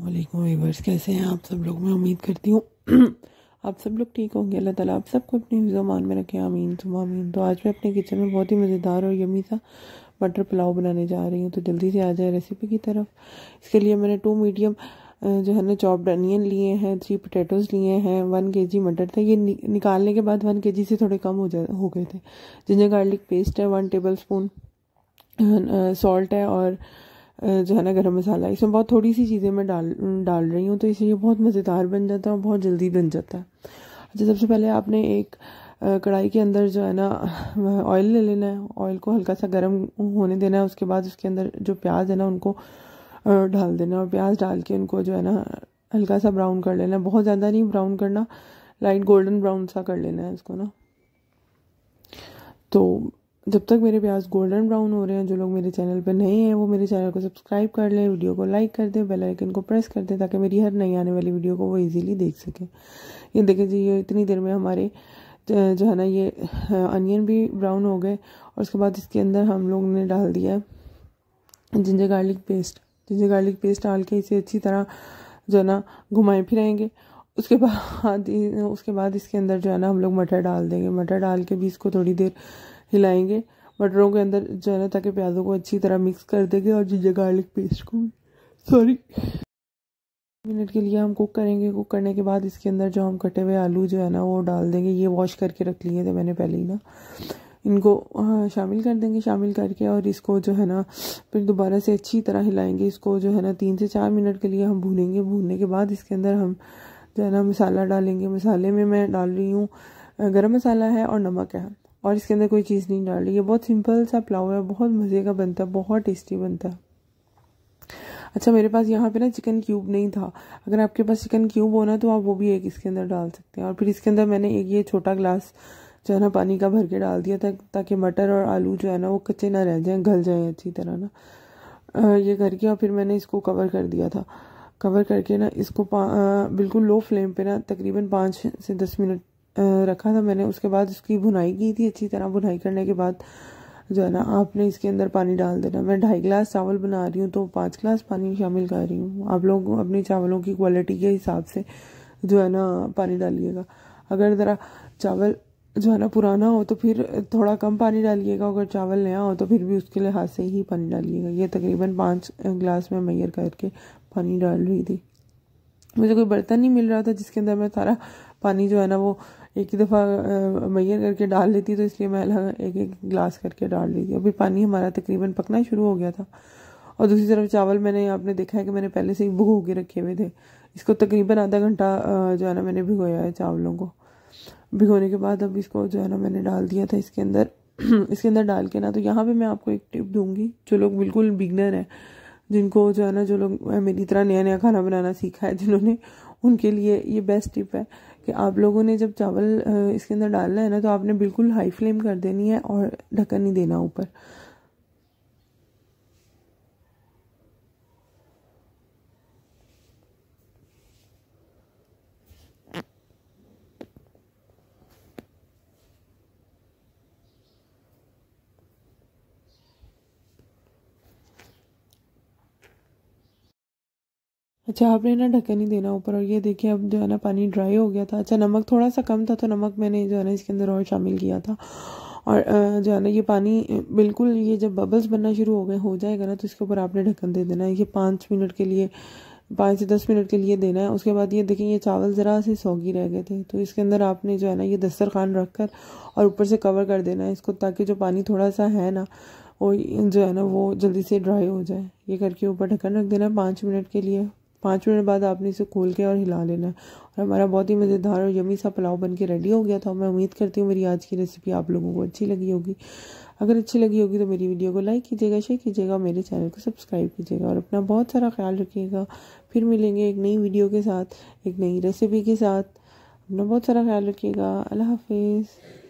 वालेकुम वीवर्स कैसे हैं आप सब लोग मैं उम्मीद करती हूँ आप सब लोग ठीक होंगे अल्लाह ताला आप सबको अपनी जुबान में रखें आमीन सुबह आमीन तो आज मैं अपने किचन में बहुत ही मज़ेदार और यमी सा मटर पुलाव बनाने जा रही हूँ तो जल्दी से आ जाए रेसिपी की तरफ इसके लिए मैंने टू मीडियम जो है ना चॉप्ड अनियन लिए हैं थ्री पोटैटोज़ लिए हैं वन के जी मटर थे ये नि, निकालने के बाद वन के जी से थोड़े कम हो जा हो गए थे जिंजर गार्लिक पेस्ट है वन टेबल स्पून सॉल्ट है और जो है ना गर्म मसाला इसमें बहुत थोड़ी सी चीज़ें मैं डाल डाल रही हूँ तो इसलिए बहुत मज़ेदार बन जाता है और बहुत जल्दी बन जाता है अच्छा सबसे पहले आपने एक कढ़ाई के अंदर जो है ना ऑयल ले लेना है ऑयल को हल्का सा गर्म होने देना है उसके बाद उसके अंदर जो प्याज है ना उनको डाल देना और प्याज डाल के उनको जो है ना हल्का सा ब्राउन कर लेना है बहुत ज़्यादा नहीं ब्राउन करना लाइट गोल्डन ब्राउन सा कर लेना है इसको ना तो जब तक मेरे प्याज गोल्डन ब्राउन हो रहे हैं जो लोग मेरे चैनल पर नए हैं वो मेरे चैनल को सब्सक्राइब कर लें वीडियो को लाइक कर दें बेल आइकन को प्रेस कर दें ताकि मेरी हर नई आने वाली वीडियो को वो इजीली देख सकें ये देखें जी ये इतनी देर में हमारे जो है ना ये अनियन भी ब्राउन हो गए और उसके बाद इसके अंदर हम लोग ने डाल दिया ginger garlic paste ginger garlic paste डाल के इसे अच्छी तरह जो है ना घुमाए फिरएंगे उसके बाद उसके बाद इसके अंदर जो है ना हम लोग मटर डाल देंगे मटर डाल के भी इसको थोड़ी देर हिलाएंगे मटरों के अंदर जो है ना ताकि प्याज़ों को अच्छी तरह मिक्स कर देंगे और जिंजर गार्लिक पेस्ट को भी सॉरी मिनट के लिए हम कुक करेंगे कुक करने के बाद इसके अंदर जो हम कटे हुए आलू जो है ना वो डाल देंगे ये वॉश करके रख लिए थे मैंने पहले ही ना इनको हाँ, शामिल कर देंगे शामिल करके और इसको जो है ना फिर दोबारा से अच्छी तरह हिलाएंगे इसको जो है ना तीन से चार मिनट के लिए हम भूनेंगे भूनने के बाद इसके अंदर हम जो है ना मसाला डालेंगे मसाले में मैं डाल रही हूँ गर्म मसाला है और नमक है और इसके अंदर कोई चीज़ नहीं डाली ये बहुत सिंपल सा पुलाव है बहुत मज़े का बनता है बहुत टेस्टी बनता है अच्छा मेरे पास यहाँ पे ना चिकन क्यूब नहीं था अगर आपके पास चिकन क्यूब होना तो आप वो भी एक इसके अंदर डाल सकते हैं और फिर इसके अंदर मैंने एक ये छोटा ग्लास जो है ना पानी का भर के डाल दिया था ताकि मटर और आलू जो है ना वो कच्चे ना रह जाएँ गल जाएँ अच्छी तरह ना ये करके और फिर मैंने इसको कवर कर दिया था कवर करके ना इसको बिल्कुल लो फ्लेम पर ना तकरीबन पाँच से दस मिनट रखा था मैंने उसके बाद उसकी भुनाई की थी अच्छी तरह भुनाई करने के बाद जो है ना आपने इसके अंदर पानी डाल देना मैं ढाई गिलास चावल बना रही हूँ तो पाँच गिलास पानी शामिल कर रही हूँ आप लोग अपने चावलों की क्वालिटी के हिसाब से जो है ना पानी डालिएगा अगर ज़रा चावल जो है ना पुराना हो तो फिर थोड़ा कम पानी डालिएगा अगर चावल नया हो तो फिर भी उसके लिहाज से ही पानी डालिएगा ये तकरीबन पाँच गिलास में मैयर करके पानी डाल रही थी मुझे कोई बर्तन नहीं मिल रहा था जिसके अंदर मैं सारा पानी जो है ना वो एक ही दफ़ा मैयर करके डाल देती तो इसलिए मैं एक एक गिलास करके डाल देती थी अभी पानी हमारा तकरीबन पकना शुरू हो गया था और दूसरी तरफ चावल मैंने आपने देखा है कि मैंने पहले से ही भिगो के रखे हुए थे इसको तकरीबन आधा घंटा जो है ना मैंने भिगोया है चावलों को भिगोने के बाद अब इसको जो है ना मैंने डाल दिया था इसके अंदर इसके अंदर डाल के ना तो यहाँ पे मैं आपको एक टिप दूंगी जो लोग बिल्कुल बिगनर हैं जिनको जो है ना जो लोग मेरी तरह नया नया खाना बनाना सीखा है जिन्होंने उनके लिए ये बेस्ट टिप है कि आप लोगों ने जब चावल इसके अंदर डालना है ना तो आपने बिल्कुल हाई फ्लेम कर देनी है और ढक्कन नहीं देना ऊपर अच्छा आपने ना ढक्कन ही देना ऊपर और ये देखिए अब जो है ना पानी ड्राई हो गया था अच्छा नमक थोड़ा सा कम था तो नमक मैंने जो है ना इसके अंदर और शामिल किया था और जो है ना ये पानी बिल्कुल ये जब बबल्स बनना शुरू हो गए हो जाएगा ना तो इसके ऊपर आपने ढक्कन दे देना है ये पाँच मिनट के लिए पाँच से दस मिनट के लिए देना है उसके बाद ये देखें ये चावल ज़रा से सौगी रह गए थे तो इसके अंदर आपने जो है ना ये दस्तरखान रख कर और ऊपर से कवर कर देना है इसको ताकि जो पानी थोड़ा सा है ना वो जो है ना वो जल्दी से ड्राई हो जाए ये करके ऊपर ढक्कन रख देना है पाँच मिनट के लिए पाँच मिनट बाद आपने इसे खोल के और हिला लेना है और हमारा बहुत ही मज़ेदार और यमी सा पुलाव बन के रेडी हो गया था मैं उम्मीद करती हूँ मेरी आज की रेसिपी आप लोगों को अच्छी लगी होगी अगर अच्छी लगी होगी तो मेरी वीडियो को लाइक कीजिएगा शेयर कीजिएगा मेरे चैनल को सब्सक्राइब कीजिएगा और अपना बहुत सारा ख्याल रखिएगा फिर मिलेंगे एक नई वीडियो के साथ एक नई रेसिपी के साथ अपना बहुत सारा ख्याल रखिएगा अल्लाह हाफिज़